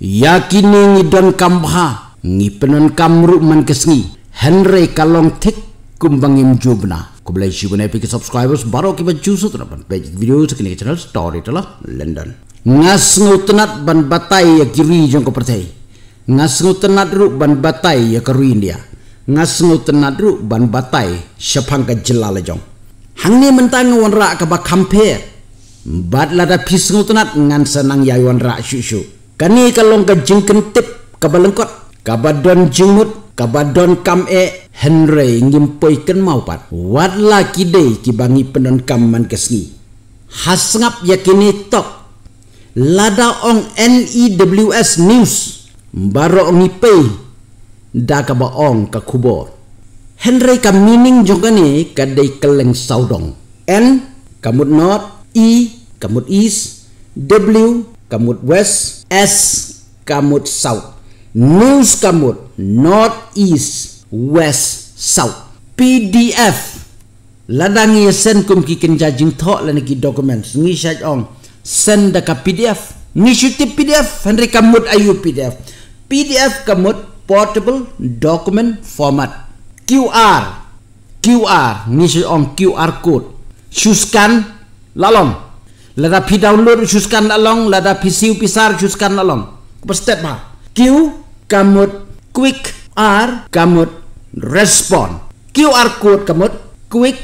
yakini ngi don kamha ngi penon kamru man kesngi henre kalong tik kumbangim jubna kubla jubna epic subscribers baro ki baju sutra ban page video sekini channel story tola london ngas ngutnat ban batai ya kiri jong ko percai ngas ngutnat ru ban batai ya keru india ngas ngutnat ru ban batai sepang ka jelala jong hangni mentang wonra ka ba kampe bat lada pis ngutnat ngan senang yayuan ra syu syu kani kalong ka jing kentip ka balengkot ka badon jingmut ka badon kam e henry ngimpoi ken maupat wat la kide ki bangi penon kam man kesni hasngap yakini tok lada ong e news news baro ngipe da ka ba ong ka kubo henry ka mining jongani ka dei keleng saudong n kamut not e kamut is w Kamut West, S Kamut South, News Kamut North East, West South, PDF Ladangi sen kum kikin jajing thok la niki dokumen ngi syaj ong sen da ka PDF ngi syuti PDF Henry Kamut ayu PDF PDF Kamut portable document format QR QR ngi syaj ong QR code Shuskan lalong lada pi download chuskan along lada pi siu pisar chuskan along step ma q kamut quick r kamut respond qr code kamut quick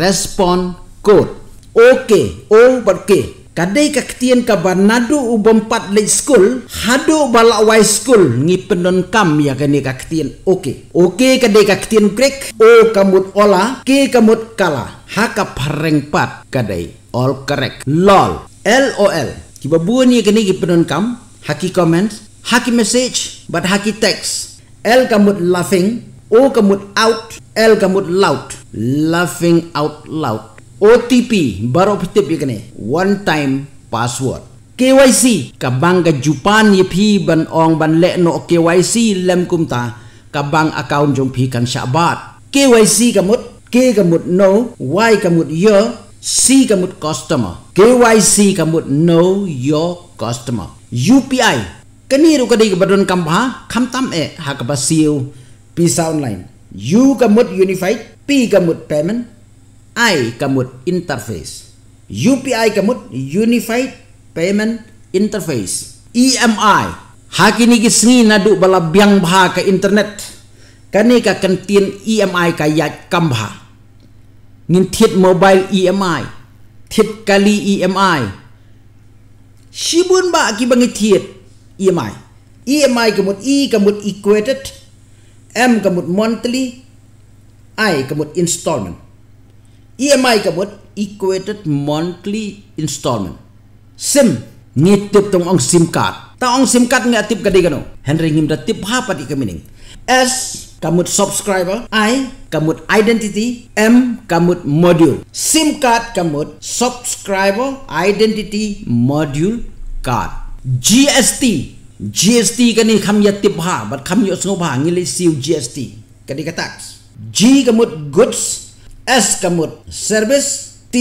respond code okay o but okay. Kadai kaktian ka banadu u bempat late school, hadu balak wai school ngi pendon kam ya kani kaktian. Oke. Okay. Oke okay, kadai kaktian krek, o kamut ola, ke kamut kala. Haka pareng pat kadai. All correct. LOL. LOL. Kiba buah ni kani ngi pendon kam, haki comments, haki message, but haki text. L kamut laughing, O kamut out, L kamut loud. Laughing out loud. OTP baru petip ye kene one time password KYC kabang ga jupan ye phi ban ong ban le no KYC lem kumta kabang account jong phi kan syabat KYC kamut K kamut no Y kamut yo C kamut customer KYC kamut no your customer UPI kene ru kadai ke badon kamha kham tam e hak ba siu pisa online U kamut unified P kamut payment UPI kamut interface. UPI kamut Unified Payment Interface. EMI. Hakini kisngi nadu balabiang bha ka internet. Kani ka kentin EMI ka yak kambha. Ngin thiet mobile EMI. Thiet kali EMI. Shibun ba ki bangi thiet EMI. EMI kamut E kamut equated. M kamut monthly. I kamut installment. EMI ka bot equated monthly installment. SIM ni tip tong ang SIM card. Ta ang SIM card nga tip kadi kano. Henry ngim da tip ha pat ikam ining. S kamut subscriber, I kamut identity, M kamut module. SIM card kamut subscriber identity module card. GST GST kani kam ya tip ha, bat kam yo ya sno ba ngile siu GST. Kadi ka tax. G kamut goods S kamut service, T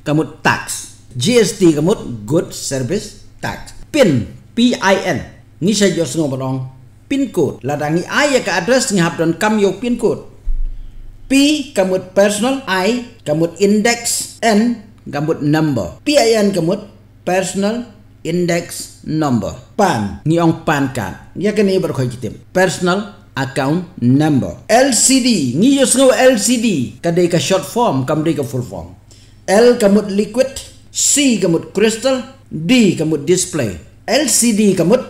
kamut tax, GST kamut good service tax, PIN P I N ni saya jual semua berong PIN code ladangi ayah ke address ni habdon kam yo PIN code P kamut personal I kamut index N kamut number P I N kamut personal index number PAN kan. ni ong PAN card ya kini berkhoy kitim personal account number LCD ni yo sengau LCD kadai ka short form kamdai ka full form L kamut liquid C kamut crystal D kamut display LCD kamut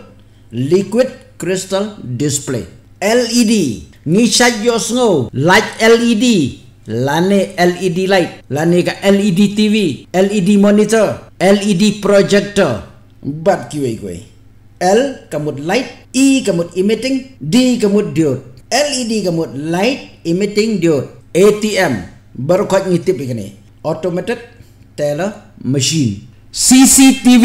liquid crystal display LED ni syai yo sengau light LED lane LED light lane ka LED TV LED monitor LED projector but kiwe kiwe L kemud light, E kemud emitting, D kemud diode. LED kemud light emitting diode. ATM baru kau ngitip ini. Automated teller machine. CCTV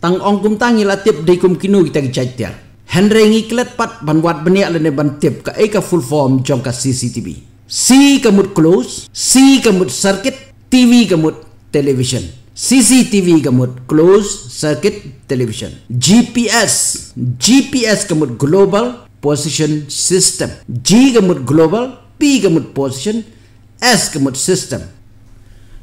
tang ongkum tangi latip dekum kinu kita kicat dia. Henry ngiklet pat ban wat benia lene lah ban tip ka eka full form jongka CCTV. C kemud close, C kemud circuit, TV kemud television. CCTV kemud close circuit television. GPS, GPS kemud global position system. G kemud global, P kemud position, S kemud system.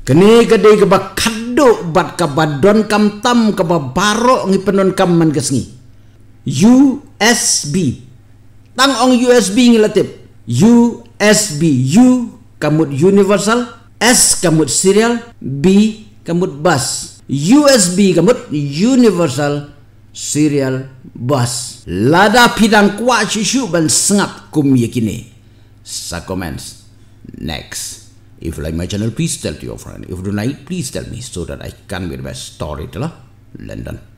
Kene kede keba kado bat keba don kam tam keba baro ngi penon kam man kesngi. USB. Tang ong USB ngi latip. USB. U kamut universal. S kamut serial. B kamut bus USB kamut universal serial bus lada pidang kuat susu ban sengat kum yakini sa comments next if you like my channel please tell to your friend if you don't like please tell me so that i can be the best storyteller london